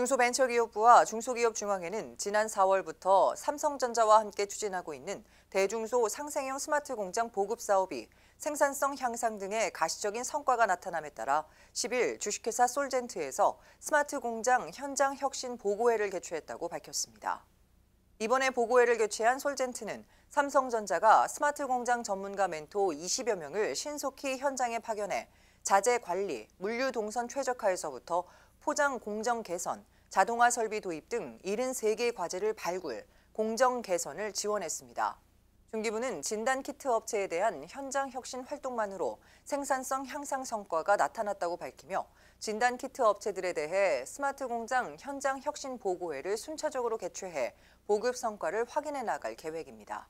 중소벤처기업부와 중소기업중앙회는 지난 4월부터 삼성전자와 함께 추진하고 있는 대중소 상생형 스마트 공장 보급 사업이 생산성 향상 등의 가시적인 성과가 나타남에 따라 10일 주식회사 솔젠트에서 스마트 공장 현장 혁신 보고회를 개최했다고 밝혔습니다. 이번에 보고회를 개최한 솔젠트는 삼성전자가 스마트 공장 전문가 멘토 20여 명을 신속히 현장에 파견해 자재 관리, 물류 동선 최적화에서부터 포장 공정 개선, 자동화 설비 도입 등 73개 과제를 발굴, 공정 개선을 지원했습니다. 중기부는 진단키트 업체에 대한 현장 혁신 활동만으로 생산성 향상 성과가 나타났다고 밝히며 진단키트 업체들에 대해 스마트 공장 현장 혁신 보고회를 순차적으로 개최해 보급 성과를 확인해 나갈 계획입니다.